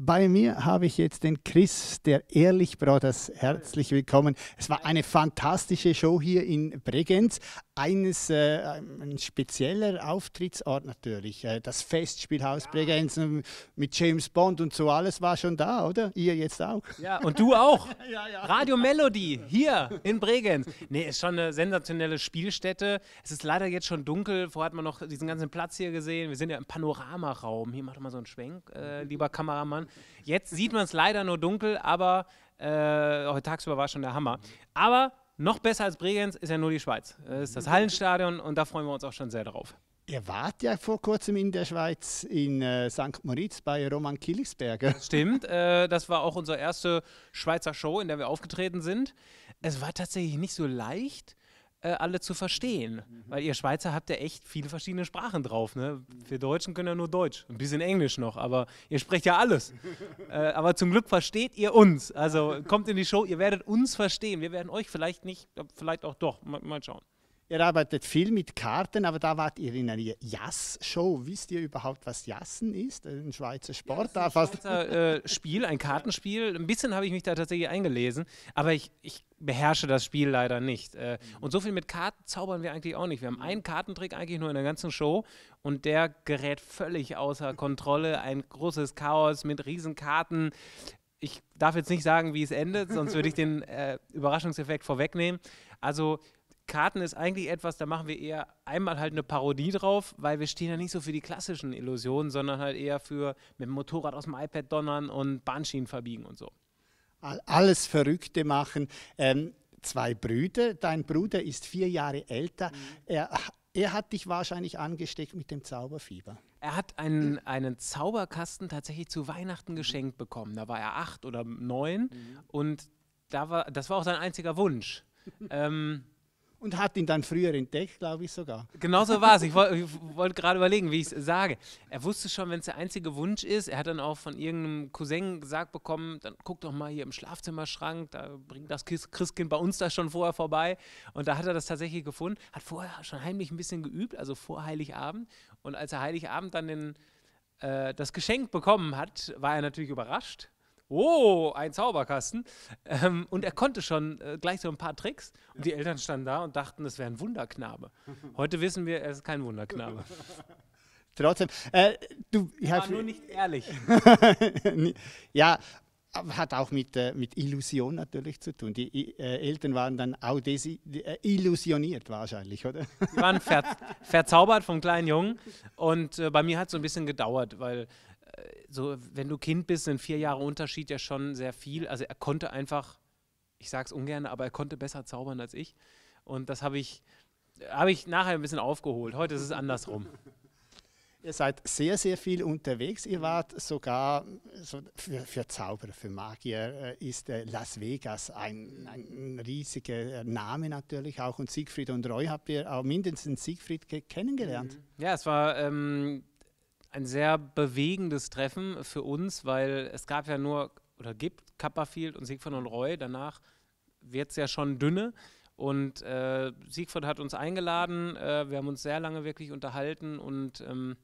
Bei mir habe ich jetzt den Chris, der ehrlich Brothers. Herzlich willkommen. Es war eine fantastische Show hier in Bregenz. Eines, äh, ein spezieller Auftrittsort natürlich. Äh, das Festspielhaus ja. Bregenz ähm, mit James Bond und so alles war schon da, oder? Ihr jetzt auch? Ja, und du auch. ja, ja. Radio Melody hier in Bregenz. Nee, ist schon eine sensationelle Spielstätte. Es ist leider jetzt schon dunkel. Vorher hat man noch diesen ganzen Platz hier gesehen. Wir sind ja im Panoramaraum. Hier macht mal so einen Schwenk, äh, lieber Kameramann. Jetzt sieht man es leider nur dunkel, aber äh, tagsüber war schon der Hammer. Aber noch besser als Bregenz ist ja nur die Schweiz. Das ist das Hallenstadion und da freuen wir uns auch schon sehr drauf. Ihr wart ja vor kurzem in der Schweiz in äh, St. Moritz bei Roman Killisberger. Stimmt, äh, das war auch unsere erste Schweizer Show, in der wir aufgetreten sind. Es war tatsächlich nicht so leicht, äh, alle zu verstehen. Mhm. Weil ihr Schweizer habt ja echt viele verschiedene Sprachen drauf. Ne? Wir Deutschen können ja nur Deutsch, ein bisschen Englisch noch, aber ihr sprecht ja alles. äh, aber zum Glück versteht ihr uns. Also kommt in die Show, ihr werdet uns verstehen. Wir werden euch vielleicht nicht, vielleicht auch doch, mal, mal schauen. Ihr arbeitet viel mit Karten, aber da wart ihr in einer Jazz-Show. Wisst ihr überhaupt, was Jassen ist? Ein Schweizer Sport? Ja, ein Schweizer äh, Spiel, ein Kartenspiel. Ein bisschen habe ich mich da tatsächlich eingelesen, aber ich, ich beherrsche das Spiel leider nicht. Äh, mhm. Und so viel mit Karten zaubern wir eigentlich auch nicht. Wir haben mhm. einen Kartentrick eigentlich nur in der ganzen Show und der gerät völlig außer Kontrolle. Ein großes Chaos mit Riesenkarten ich darf jetzt nicht sagen, wie es endet, sonst würde ich den äh, Überraschungseffekt vorwegnehmen. Also Karten ist eigentlich etwas, da machen wir eher einmal halt eine Parodie drauf, weil wir stehen ja nicht so für die klassischen Illusionen, sondern halt eher für mit dem Motorrad aus dem iPad donnern und Bahnschienen verbiegen und so. Alles Verrückte machen. Ähm, zwei Brüder. Dein Bruder ist vier Jahre älter. Mhm. Er, er hat dich wahrscheinlich angesteckt mit dem Zauberfieber. Er hat einen, einen Zauberkasten tatsächlich zu Weihnachten mhm. geschenkt mhm. bekommen. Da war er acht oder neun mhm. und da war, das war auch sein einziger Wunsch. ähm, und hat ihn dann früher entdeckt, glaube ich sogar. Genau so war es. Ich wollte wollt gerade überlegen, wie ich es sage. Er wusste schon, wenn es der einzige Wunsch ist, er hat dann auch von irgendeinem Cousin gesagt bekommen, dann guck doch mal hier im Schlafzimmerschrank, da bringt das Christkind bei uns da schon vorher vorbei. Und da hat er das tatsächlich gefunden, hat vorher schon heimlich ein bisschen geübt, also vor Heiligabend. Und als er Heiligabend dann den, äh, das Geschenk bekommen hat, war er natürlich überrascht oh, ein Zauberkasten. Ähm, und er konnte schon äh, gleich so ein paar Tricks. Und die Eltern standen da und dachten, es wäre ein Wunderknabe. Heute wissen wir, er ist kein Wunderknabe. Trotzdem, äh, du ja, war nur nicht ehrlich. ja, hat auch mit, äh, mit Illusion natürlich zu tun. Die äh, Eltern waren dann auch äh, illusioniert wahrscheinlich, oder? Die waren ver verzaubert vom kleinen Jungen und äh, bei mir hat es so ein bisschen gedauert, weil so, wenn du Kind bist, sind vier Jahre Unterschied ja schon sehr viel. Also er konnte einfach, ich sage es ungern, aber er konnte besser zaubern als ich. Und das habe ich, habe ich nachher ein bisschen aufgeholt. Heute ist es andersrum. Ihr seid sehr, sehr viel unterwegs. Ihr wart sogar so für, für Zauberer, für Magier äh, ist äh, Las Vegas ein, ein, riesiger Name natürlich auch. Und Siegfried und Roy habt ihr auch mindestens Siegfried kennengelernt. Mhm. Ja, es war ähm, ein sehr bewegendes Treffen für uns, weil es gab ja nur oder gibt Copperfield und Siegfried und Roy. Danach wird es ja schon dünne. Und äh, Siegfried hat uns eingeladen. Äh, wir haben uns sehr lange wirklich unterhalten und ähm,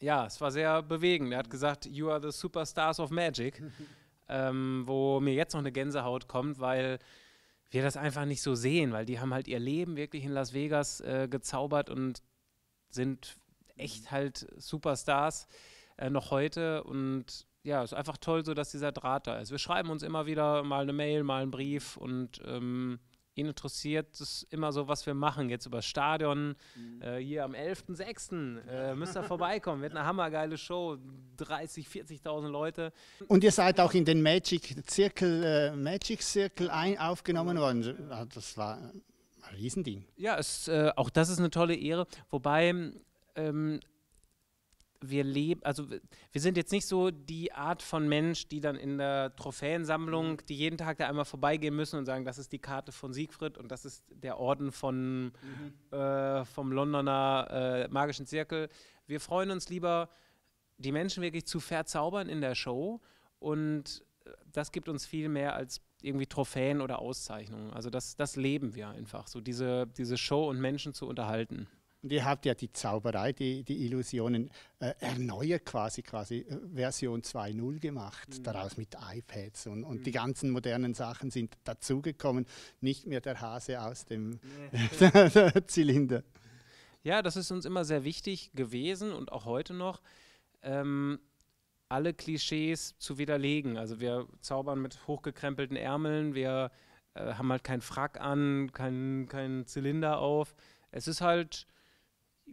ja, es war sehr bewegend. Er hat gesagt, You are the superstars of magic, ähm, wo mir jetzt noch eine Gänsehaut kommt, weil wir das einfach nicht so sehen, weil die haben halt ihr Leben wirklich in Las Vegas äh, gezaubert und sind echt halt Superstars äh, noch heute und ja, es ist einfach toll so, dass dieser Draht da ist. Wir schreiben uns immer wieder mal eine Mail, mal einen Brief und ähm, ihn interessiert es immer so, was wir machen. Jetzt über das Stadion, mhm. äh, hier am 11.06. Äh, müsst ihr vorbeikommen, wird eine hammergeile Show, 30, 40.000 Leute. Und ihr seid auch in den Magic Zirkel, äh, Magic Circle ein, aufgenommen worden. Ah, das war ein Riesending. Ja, es, äh, auch das ist eine tolle Ehre. Wobei ähm, wir leben, also wir sind jetzt nicht so die Art von Mensch, die dann in der Trophäensammlung, mhm. die jeden Tag da einmal vorbeigehen müssen und sagen, das ist die Karte von Siegfried und das ist der Orden von, mhm. äh, vom Londoner äh, Magischen Zirkel. Wir freuen uns lieber, die Menschen wirklich zu verzaubern in der Show und äh, das gibt uns viel mehr als irgendwie Trophäen oder Auszeichnungen. Also das, das leben wir einfach, so diese, diese Show und Menschen zu unterhalten. Und ihr habt ja die Zauberei, die, die Illusionen äh, erneuert quasi, quasi äh, Version 2.0 gemacht, mhm. daraus mit iPads und, und mhm. die ganzen modernen Sachen sind dazugekommen, nicht mehr der Hase aus dem nee. Zylinder. Ja, das ist uns immer sehr wichtig gewesen und auch heute noch. Ähm, alle Klischees zu widerlegen. Also wir zaubern mit hochgekrempelten Ärmeln, wir äh, haben halt keinen Frack an, keinen kein Zylinder auf. Es ist halt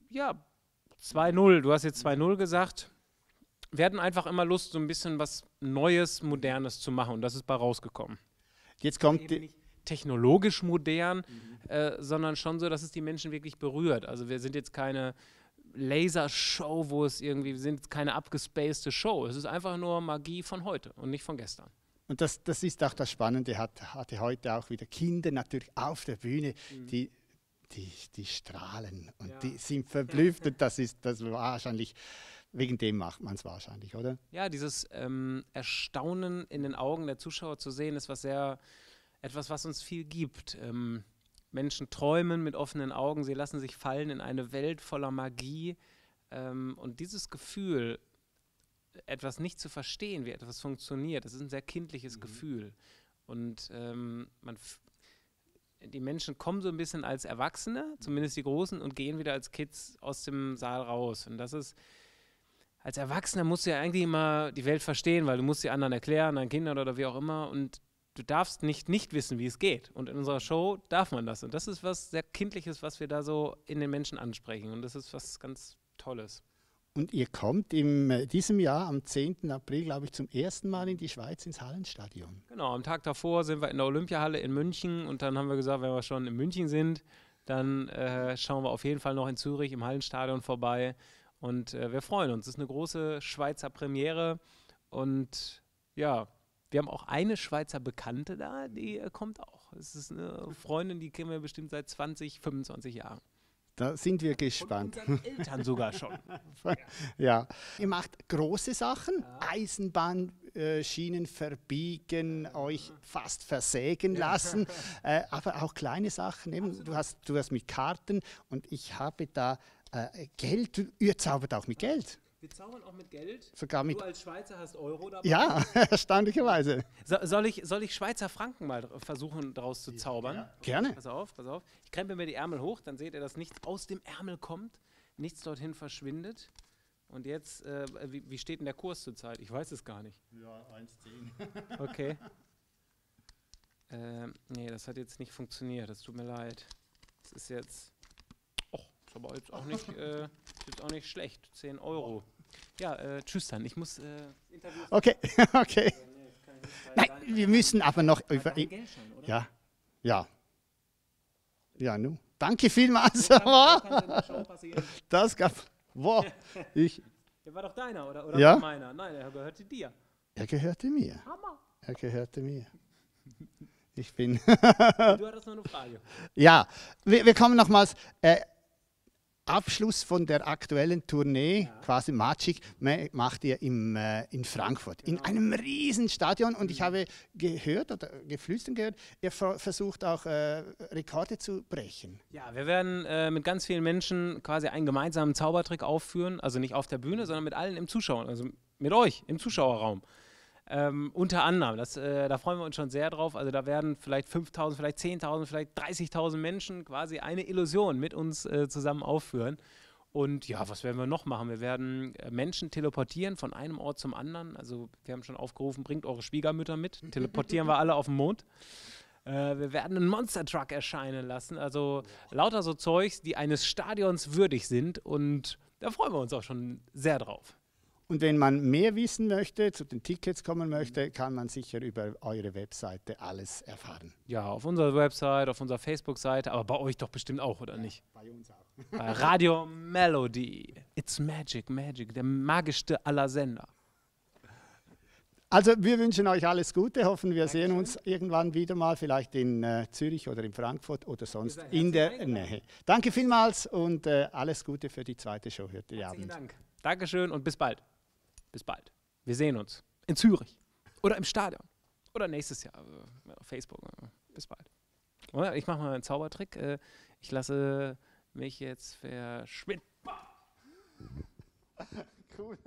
ja, 2-0. Du hast jetzt 2-0 gesagt. Wir hatten einfach immer Lust, so ein bisschen was Neues, Modernes zu machen. Und das ist bei rausgekommen. Jetzt kommt. die technologisch modern, mhm. äh, sondern schon so, dass es die Menschen wirklich berührt. Also wir sind jetzt keine Lasershow, wo es irgendwie, wir sind jetzt keine abgespacede Show. Es ist einfach nur Magie von heute und nicht von gestern. Und das, das ist auch das Spannende, hat, hatte heute auch wieder Kinder natürlich auf der Bühne, mhm. die die, die strahlen und ja. die sind verblüfft und das ist das wahrscheinlich, wegen dem macht man es wahrscheinlich, oder? Ja, dieses ähm, Erstaunen in den Augen der Zuschauer zu sehen, ist was sehr, etwas, was uns viel gibt. Ähm, Menschen träumen mit offenen Augen, sie lassen sich fallen in eine Welt voller Magie. Ähm, und dieses Gefühl, etwas nicht zu verstehen, wie etwas funktioniert, das ist ein sehr kindliches mhm. Gefühl. Und ähm, man die Menschen kommen so ein bisschen als Erwachsene, zumindest die Großen, und gehen wieder als Kids aus dem Saal raus. Und das ist, als Erwachsener musst du ja eigentlich immer die Welt verstehen, weil du musst die anderen erklären, deinen Kindern oder wie auch immer. Und du darfst nicht nicht wissen, wie es geht. Und in unserer Show darf man das. Und das ist was sehr Kindliches, was wir da so in den Menschen ansprechen. Und das ist was ganz Tolles. Und ihr kommt in äh, diesem Jahr am 10. April, glaube ich, zum ersten Mal in die Schweiz ins Hallenstadion. Genau, am Tag davor sind wir in der Olympiahalle in München und dann haben wir gesagt, wenn wir schon in München sind, dann äh, schauen wir auf jeden Fall noch in Zürich im Hallenstadion vorbei und äh, wir freuen uns. Es ist eine große Schweizer Premiere und ja, wir haben auch eine Schweizer Bekannte da, die äh, kommt auch. Es ist eine Freundin, die kennen wir bestimmt seit 20, 25 Jahren. Da sind wir gespannt. Eltern sogar schon. ja. Ihr macht große Sachen, Eisenbahn, Schienen verbiegen, euch fast versägen lassen, äh, aber auch kleine Sachen. Eben, du, hast, du hast mit Karten und ich habe da äh, Geld, ihr zaubert auch mit Geld. Wir zaubern auch mit Geld. Sogar mit. Du als Schweizer hast Euro dabei. Ja, erstaunlicherweise. So, soll, ich, soll ich Schweizer Franken mal versuchen, daraus zu zaubern? Ja, ja. Okay, Gerne. Pass auf, pass auf. Ich krempe mir die Ärmel hoch, dann seht ihr, dass nichts aus dem Ärmel kommt, nichts dorthin verschwindet. Und jetzt, äh, wie, wie, steht denn der Kurs zurzeit? Ich weiß es gar nicht. Ja, 1,10. okay. Ähm, nee, das hat jetzt nicht funktioniert. Das tut mir leid. Das ist jetzt. Och, ist aber jetzt auch nicht, äh, jetzt auch nicht schlecht. 10 Euro. Ja, äh, tschüss dann. Ich muss äh, Interviews. Okay, okay. Nein, wir müssen aber noch über. Ja, ja. Ja, nun. Danke vielmals. Das gab. Wow, ich. Der war doch deiner oder, oder ja? meiner? Nein, er gehörte dir. Er gehörte mir. Hammer. Er gehörte mir. Ich bin. du hattest noch eine Frage. Ja, wir, wir kommen nochmals. Äh, Abschluss von der aktuellen Tournee, ja. quasi Magic, macht ihr im, äh, in Frankfurt, genau. in einem riesen Stadion. Und ich mhm. habe gehört oder geflüstert gehört, ihr versucht auch äh, Rekorde zu brechen. Ja, wir werden äh, mit ganz vielen Menschen quasi einen gemeinsamen Zaubertrick aufführen, also nicht auf der Bühne, sondern mit allen im Zuschauer, also mit euch im Zuschauerraum. Ähm, unter anderem, das, äh, da freuen wir uns schon sehr drauf. Also da werden vielleicht 5.000, vielleicht 10.000, vielleicht 30.000 Menschen quasi eine Illusion mit uns äh, zusammen aufführen. Und ja, was werden wir noch machen? Wir werden äh, Menschen teleportieren von einem Ort zum anderen. Also wir haben schon aufgerufen, bringt eure Schwiegermütter mit. Teleportieren wir alle auf den Mond. Äh, wir werden einen Monster Truck erscheinen lassen. Also lauter so Zeugs, die eines Stadions würdig sind. Und da freuen wir uns auch schon sehr drauf. Und wenn man mehr wissen möchte, zu den Tickets kommen möchte, kann man sicher über eure Webseite alles erfahren. Ja, auf unserer Website, auf unserer Facebook-Seite, aber bei euch doch bestimmt auch, oder ja, nicht? Bei uns auch. Bei Radio Melody. It's Magic, Magic, der magischste aller Sender. Also wir wünschen euch alles Gute, hoffen wir Dankeschön. sehen uns irgendwann wieder mal, vielleicht in äh, Zürich oder in Frankfurt oder sonst in der Nähe. Danke vielmals und äh, alles Gute für die zweite Show heute Herzlichen Abend. Dank. Dankeschön und bis bald bis bald. Wir sehen uns in Zürich oder im Stadion oder nächstes Jahr also auf Facebook. Bis bald. Oder ich mache mal einen Zaubertrick. Äh, ich lasse mich jetzt verschwinden. cool.